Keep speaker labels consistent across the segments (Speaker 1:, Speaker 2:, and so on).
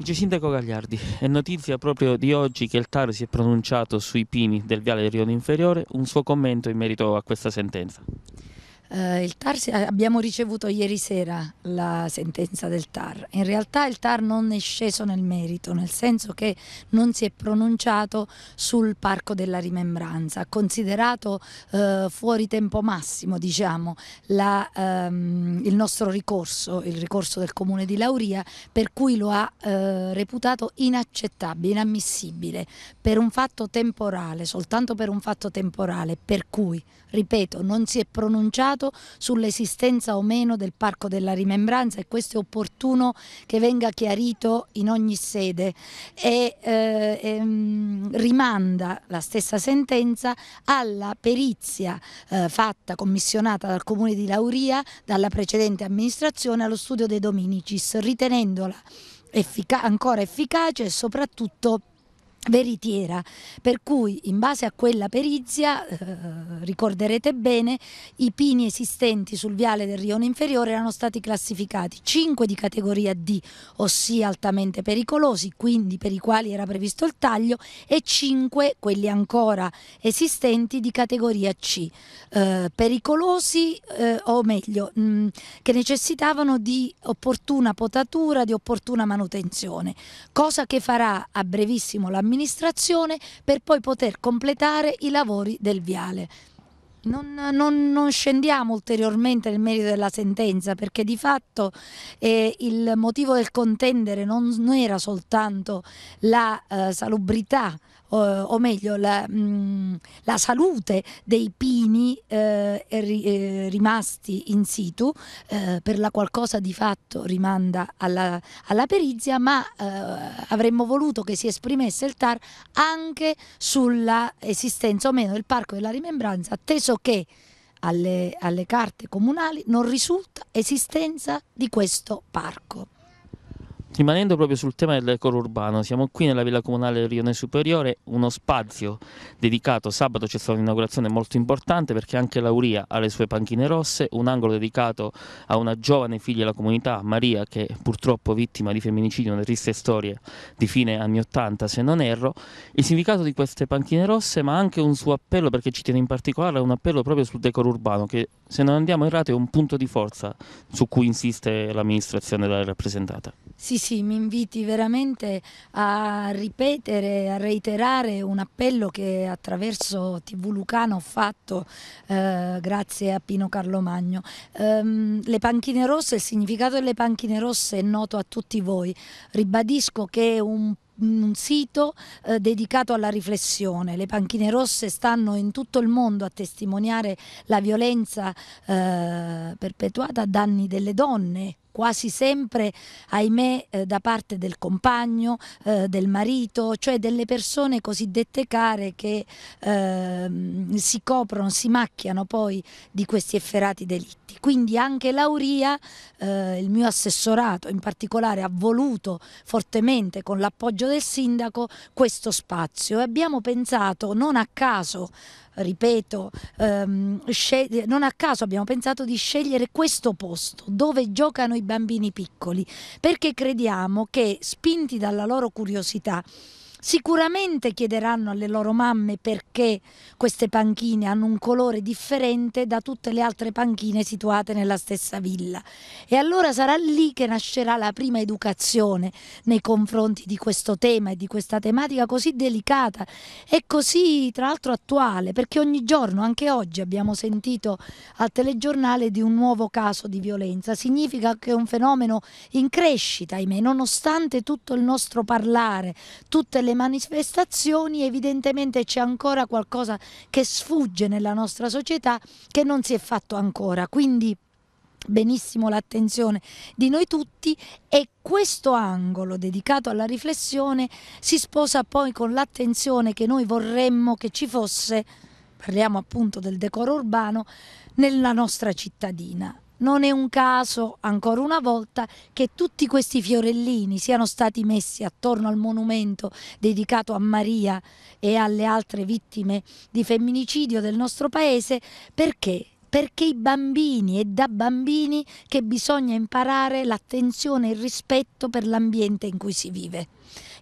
Speaker 1: Vice Sindaco Gagliardi, è notizia proprio di oggi che il TAR si è pronunciato sui pini del Viale del Rione Inferiore, un suo commento in merito a questa sentenza.
Speaker 2: Eh, TAR, eh, abbiamo ricevuto ieri sera la sentenza del TAR. In realtà il TAR non è sceso nel merito, nel senso che non si è pronunciato sul Parco della Rimembranza, ha considerato eh, fuori tempo massimo diciamo, la, ehm, il nostro ricorso, il ricorso del Comune di Lauria, per cui lo ha eh, reputato inaccettabile, inammissibile, per un fatto temporale, soltanto per un fatto temporale, per cui, ripeto, non si è pronunciato Senato sull'esistenza o meno del Parco della Rimembranza e questo è opportuno che venga chiarito in ogni sede e eh, ehm, rimanda la stessa sentenza alla perizia eh, fatta, commissionata dal Comune di Lauria, dalla precedente amministrazione allo studio dei Dominicis, ritenendola effica ancora efficace e soprattutto veritiera, per cui in base a quella perizia, eh, ricorderete bene, i pini esistenti sul viale del rione inferiore erano stati classificati 5 di categoria D, ossia altamente pericolosi, quindi per i quali era previsto il taglio, e 5 quelli ancora esistenti di categoria C, eh, pericolosi eh, o meglio, mh, mm, che necessitavano di opportuna potatura, di opportuna manutenzione, cosa che farà a brevissimo la amministrazione per poi poter completare i lavori del viale. Non, non, non, scendiamo ulteriormente nel merito della sentenza perché di fatto eh, il motivo del contendere non, non era soltanto la eh, salubrità eh, o meglio la, mh, mm, la, salute dei pini eh, ri, eh, rimasti in situ eh, per la qualcosa di fatto rimanda alla, alla perizia ma avremmo voluto che si esprimesse il TAR anche sulla esistenza o meno del parco della rimembranza atteso senso che alle, alle carte comunali non risulta esistenza di questo parco.
Speaker 1: Rimanendo proprio sul tema del decoro urbano, siamo qui nella villa comunale del Rione Superiore, uno spazio dedicato, sabato c'è stata un'inaugurazione molto importante perché anche l'Auria ha le sue panchine rosse, un angolo dedicato a una giovane figlia della comunità, Maria, che è purtroppo vittima di femminicidio, una triste storia di fine anni Ottanta, se non erro, il significato di queste panchine rosse ma anche un suo appello perché ci tiene in particolare è un appello proprio sul decoro urbano che se non andiamo errati è un punto di forza su cui insiste l'amministrazione da rappresentata.
Speaker 2: Sì, sì, mi inviti veramente a ripetere, a reiterare un appello che attraverso TV Lucano ho fatto eh, grazie a Pino Carlo Magno. Ehm, le panchine rosse, il significato delle panchine rosse è noto a tutti voi. Ribadisco che è un un sito eh, dedicato alla riflessione. Le panchine rosse stanno in tutto il mondo a testimoniare la violenza eh, perpetuata a danni delle donne quasi sempre, ahimè, eh, da parte del compagno, eh, del marito, cioè delle persone cosiddette care che eh, si coprono, si macchiano poi di questi efferati delitti. Quindi anche l'Auria, eh, il mio assessorato in particolare, ha voluto fortemente con l'appoggio del sindaco questo spazio e abbiamo pensato non a caso ripeto, ehm, non a caso abbiamo pensato di scegliere questo posto dove giocano i bambini piccoli, perché crediamo che spinti dalla loro curiosità Sicuramente chiederanno alle loro mamme perché queste panchine hanno un colore differente da tutte le altre panchine situate nella stessa villa e allora sarà lì che nascerà la prima educazione nei confronti di questo tema e di questa tematica così delicata e così tra l'altro attuale perché ogni giorno, anche oggi abbiamo sentito al telegiornale di un nuovo caso di violenza, significa che è un fenomeno in crescita, ahimè, nonostante tutto il nostro parlare, tutte le alle manifestazioni evidentemente c'è ancora qualcosa che sfugge nella nostra società che non si è fatto ancora. Quindi benissimo l'attenzione di noi tutti e questo angolo dedicato alla riflessione si sposa poi con l'attenzione che noi vorremmo che ci fosse, parliamo appunto del decoro urbano, nella nostra cittadina. Non è un caso, ancora una volta, che tutti questi fiorellini siano stati messi attorno al monumento dedicato a Maria e alle altre vittime di femminicidio del nostro paese perché perché i bambini è da bambini che bisogna imparare l'attenzione e il rispetto per l'ambiente in cui si vive.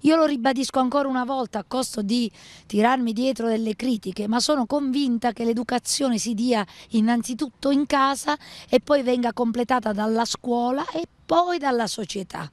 Speaker 2: Io lo ribadisco ancora una volta a costo di tirarmi dietro delle critiche, ma sono convinta che l'educazione si dia innanzitutto in casa e poi venga completata dalla scuola e poi dalla società.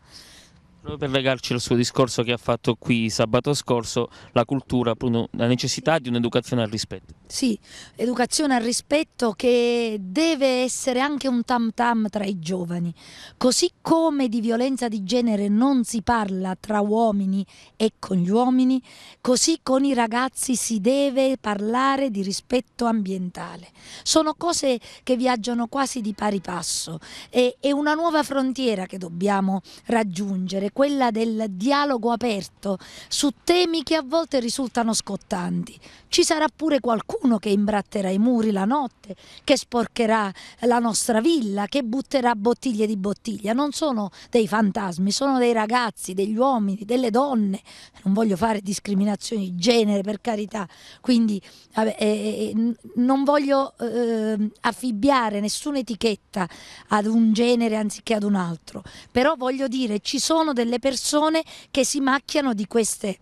Speaker 1: Proprio per legarci al suo discorso che ha fatto qui sabato scorso, la cultura, la necessità di un'educazione al rispetto.
Speaker 2: Sì, educazione al rispetto che deve essere anche un tam tam tra i giovani. Così come di violenza di genere non si parla tra uomini e con gli uomini, così con i ragazzi si deve parlare di rispetto ambientale. Sono cose che viaggiano quasi di pari passo è una nuova frontiera che dobbiamo raggiungere quella del dialogo aperto su temi che a volte risultano scottanti. Ci sarà pure qualcuno che imbratterà i muri la notte, che sporcherà la nostra villa, che butterà bottiglie di bottiglia. Non sono dei fantasmi, sono dei ragazzi, degli uomini, delle donne. Non voglio fare discriminazioni di genere, per carità. Quindi vabbè, eh, eh, eh non voglio eh, affibbiare nessuna etichetta ad un genere anziché ad un altro. Però voglio dire, ci sono delle delle persone che si macchiano di queste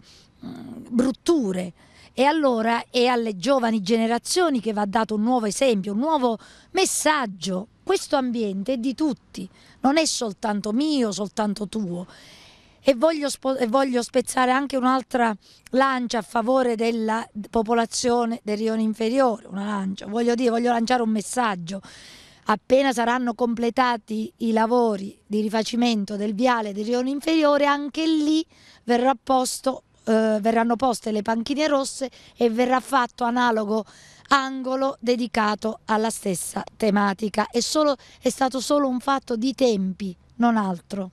Speaker 2: mm, brutture. E allora è alle giovani generazioni che va dato un nuovo esempio, un nuovo messaggio. Questo ambiente è di tutti, non è soltanto mio, soltanto tuo. E voglio, e voglio, spezzare anche un'altra lancia a favore della popolazione del rione inferiore, una lancia, voglio dire, voglio lanciare un messaggio Appena saranno completati i lavori di rifacimento del viale del rione inferiore, anche lì verrà posto, eh, verranno poste le panchine rosse e verrà fatto analogo angolo dedicato alla stessa tematica. È, solo, è stato solo un fatto di tempi, non altro.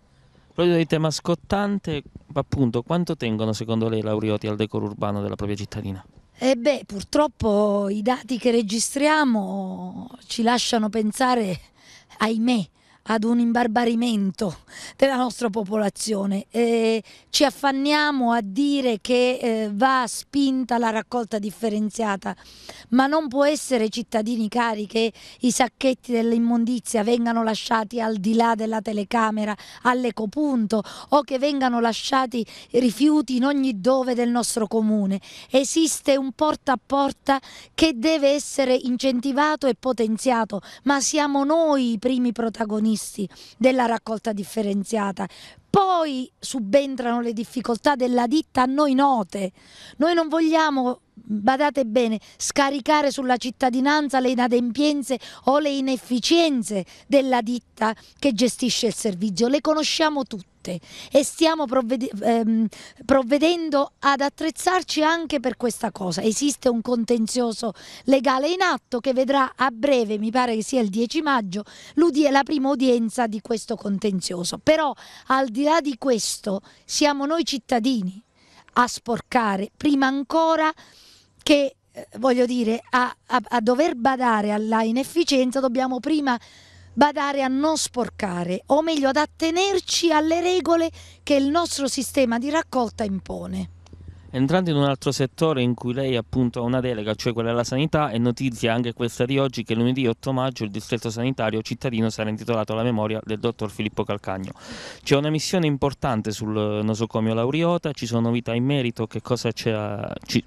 Speaker 1: Proposito di tema scottante, appunto, quanto tengono secondo lei i laureati al decoro urbano della propria cittadina?
Speaker 2: E beh, purtroppo i dati che registriamo ci lasciano pensare, ahimè, ad un imbarbarimento della nostra popolazione. Eh, ci affanniamo a dire che eh, va spinta la raccolta differenziata, ma non può essere cittadini cari che i sacchetti dell'immondizia vengano lasciati al di là della telecamera, all'ecopunto o che vengano lasciati rifiuti in ogni dove del nostro comune. Esiste un porta a porta che deve essere incentivato e potenziato, ma siamo noi i primi protagonisti protagonisti della raccolta differenziata. Poi subentrano le difficoltà della ditta a noi note. Noi non vogliamo badate bene, scaricare sulla cittadinanza le inadempienze o le inefficienze della ditta che gestisce il servizio, le conosciamo tutte e stiamo provvede ehm, provvedendo ad attrezzarci anche per questa cosa. Esiste un contenzioso legale in atto che vedrà a breve, mi pare che sia il 10 maggio, la prima udienza di questo contenzioso. Però al di là di questo siamo noi cittadini a sporcare prima ancora che eh, voglio dire, a, a, a, dover badare alla inefficienza dobbiamo prima badare a non sporcare, o meglio ad attenerci alle regole che il nostro sistema di raccolta impone.
Speaker 1: Entrando in un altro settore in cui lei appunto ha una delega, cioè quella della sanità, è notizia anche questa di oggi che lunedì 8 maggio il distretto sanitario cittadino sarà intitolato alla memoria del dottor Filippo Calcagno. C'è una missione importante sul nosocomio Lauriota, ci sono novità in merito, che cosa, ci,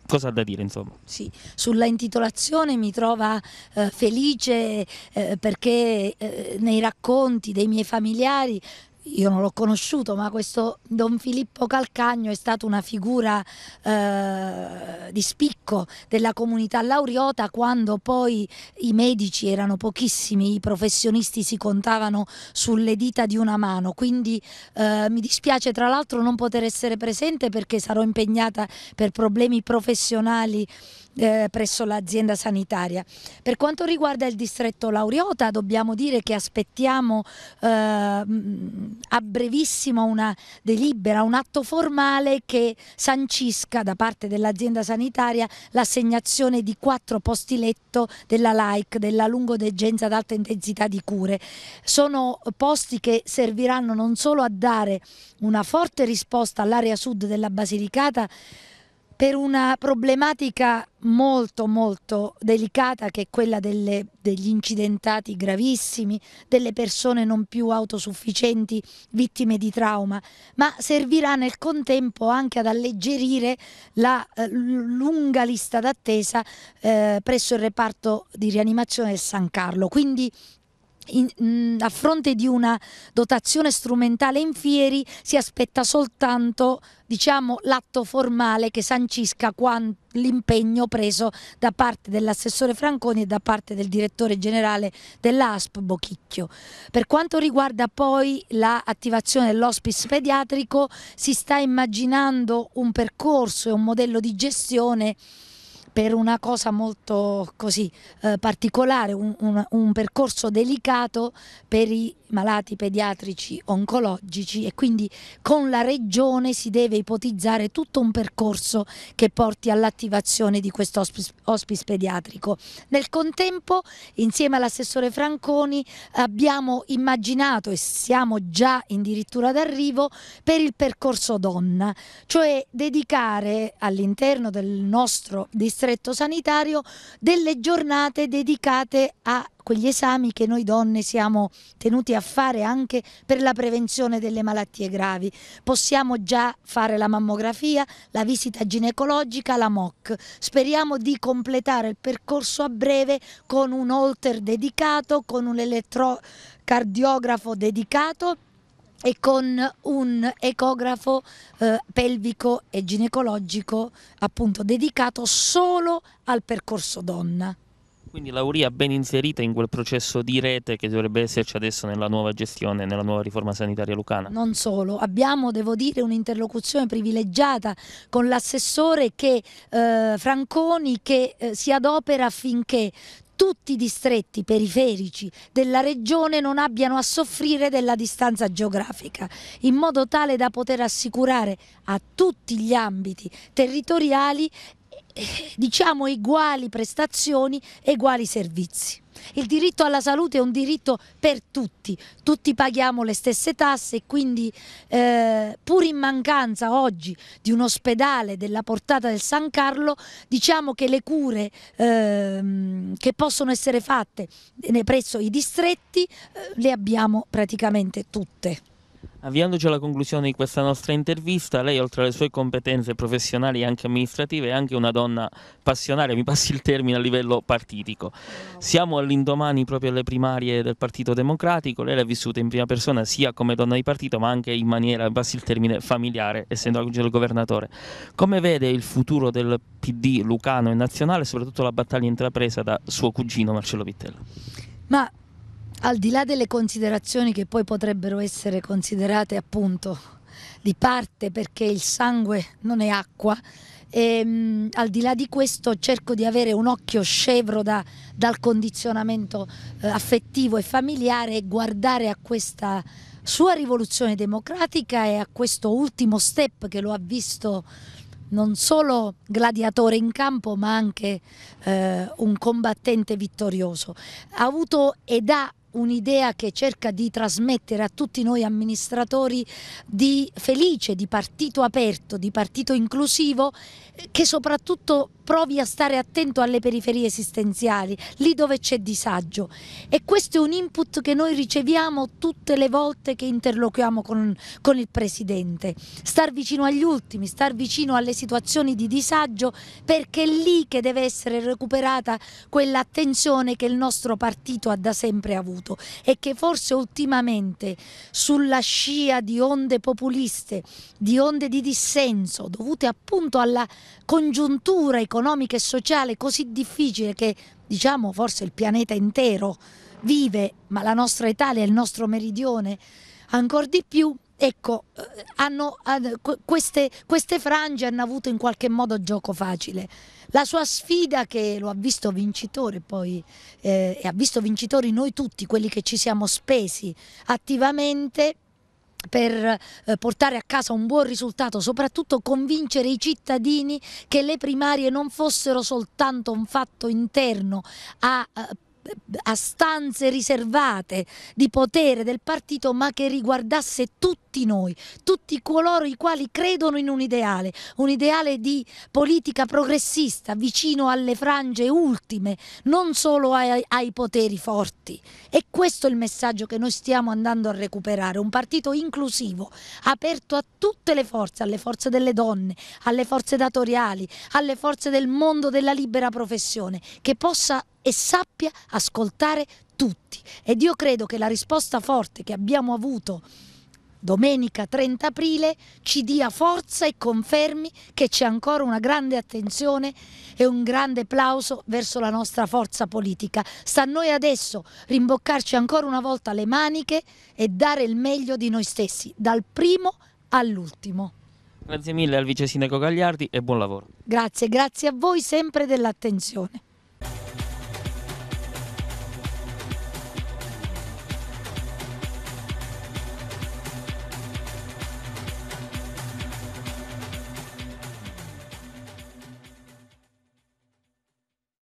Speaker 1: cosa ha da dire insomma? Sì,
Speaker 2: sulla intitolazione mi trova eh, felice eh, perché eh, nei racconti dei miei familiari io non l'ho conosciuto, ma questo Don Filippo Calcagno è stato una figura eh, di spicco della comunità lauriota quando poi i medici erano pochissimi, i professionisti si contavano sulle dita di una mano, quindi eh, mi dispiace tra l'altro non poter essere presente perché sarò impegnata per problemi professionali eh, presso l'azienda sanitaria. Per quanto riguarda il distretto Lauriota dobbiamo dire che aspettiamo eh, mm, a brevissimo una delibera, un atto formale che sancisca da parte dell'azienda sanitaria l'assegnazione di quattro posti letto della LAIC, della lungodegenza ad alta intensità di cure. Sono posti che serviranno non solo a dare una forte risposta all'area sud della Basilicata, per una problematica molto molto delicata che è quella delle, degli incidentati gravissimi, delle persone non più autosufficienti, vittime di trauma, ma servirà nel contempo anche ad alleggerire la eh, lunga lista d'attesa eh, presso il reparto di rianimazione del San Carlo. Quindi in, mm, a fronte di una dotazione strumentale in fieri si aspetta soltanto diciamo, l'atto formale che sancisca l'impegno preso da parte dell'assessore Franconi e da parte del direttore generale dell'ASP Bochicchio. Per quanto riguarda poi l'attivazione dell'ospice pediatrico si sta immaginando un percorso e un modello di gestione per una cosa molto così eh, particolare, un, un, un, percorso delicato per i malati pediatrici oncologici e quindi con la Regione si deve ipotizzare tutto un percorso che porti all'attivazione di questo hospice, pediatrico. Nel contempo, insieme all'assessore Franconi, abbiamo immaginato e siamo già addirittura d'arrivo per il percorso donna, cioè dedicare all'interno del nostro distretto sanitario delle giornate dedicate a quegli esami che noi donne siamo tenuti a fare anche per la prevenzione delle malattie gravi. Possiamo già fare la mammografia, la visita ginecologica, la MOC. Speriamo di completare il percorso a breve con un holter dedicato, con un elettrocardiografo dedicato e con un ecografo eh, pelvico e ginecologico appunto dedicato solo al percorso donna.
Speaker 1: Quindi l'Auria ben inserita in quel processo di rete che dovrebbe esserci adesso nella nuova gestione, nella nuova riforma sanitaria lucana.
Speaker 2: Non solo, abbiamo, devo dire, un'interlocuzione privilegiata con l'assessore che, eh, Franconi che eh, si adopera affinché tutti i distretti periferici della regione non abbiano a soffrire della distanza geografica, in modo tale da poter assicurare a tutti gli ambiti territoriali eh, diciamo uguali prestazioni, uguali servizi. Il diritto alla salute è un diritto per tutti, tutti paghiamo le stesse tasse e quindi eh, pur in mancanza oggi di un ospedale della portata del San Carlo, diciamo che le cure eh, che possono essere fatte presso i distretti eh, le abbiamo praticamente tutte.
Speaker 1: Avviandoci alla conclusione di questa nostra intervista, lei oltre alle sue competenze professionali e anche amministrative è anche una donna passionaria, mi passi il termine a livello partitico. Siamo all'indomani proprio alle primarie del Partito Democratico, lei l'ha vissuta in prima persona sia come donna di partito ma anche in maniera, mi passi il termine, familiare, essendo oggi il governatore. Come vede il futuro del PD lucano e nazionale soprattutto la battaglia intrapresa da suo cugino Marcello Pittella?
Speaker 2: Ma al di là delle considerazioni che poi potrebbero essere considerate appunto di parte perché il sangue non è acqua, e, ehm, al di là di questo cerco di avere un occhio scevro da, dal condizionamento eh, affettivo e familiare e guardare a questa sua rivoluzione democratica e a questo ultimo step che lo ha visto non solo gladiatore in campo ma anche eh, un combattente vittorioso. Ha avuto ed ha un'idea che cerca di trasmettere a tutti noi amministratori di felice, di partito aperto, di partito inclusivo, eh, che soprattutto provi a stare attento alle periferie esistenziali, lì dove c'è disagio. E questo è un input che noi riceviamo tutte le volte che interloquiamo con, con il Presidente. Star vicino agli ultimi, star vicino alle situazioni di disagio, perché è lì che deve essere recuperata quell'attenzione che il nostro partito ha da sempre avuto e che forse ultimamente sulla scia di onde populiste, di onde di dissenso, dovute appunto alla congiuntura economica, economica e sociale così difficile che diciamo forse il pianeta intero vive, ma la nostra Italia, il nostro meridione ancora di più, ecco, eh, hanno, queste, queste, frange hanno avuto in qualche modo gioco facile. La sua sfida che lo ha visto vincitore poi, eh, e ha visto vincitori noi tutti, quelli che ci siamo spesi attivamente, per eh, portare a casa un buon risultato, soprattutto convincere i cittadini che le primarie non fossero soltanto un fatto interno a eh, a stanze riservate di potere del partito ma che riguardasse tutti noi, tutti coloro i quali credono in un ideale, un ideale di politica progressista vicino alle frange ultime, non solo ai, ai poteri forti. E questo è il messaggio che noi stiamo andando a recuperare, un partito inclusivo, aperto a tutte le forze, alle forze delle donne, alle forze datoriali, alle forze del mondo della libera professione, che possa e sappia ascoltare tutti. Ed io credo che la risposta forte che abbiamo avuto domenica 30 aprile ci dia forza e confermi che c'è ancora una grande attenzione e un grande applauso verso la nostra forza politica. Sta a noi adesso rimboccarci ancora una volta le maniche e dare il meglio di noi stessi, dal primo all'ultimo.
Speaker 1: Grazie mille al Vice Sindaco Gagliardi e buon lavoro.
Speaker 2: Grazie, grazie a voi sempre dell'attenzione.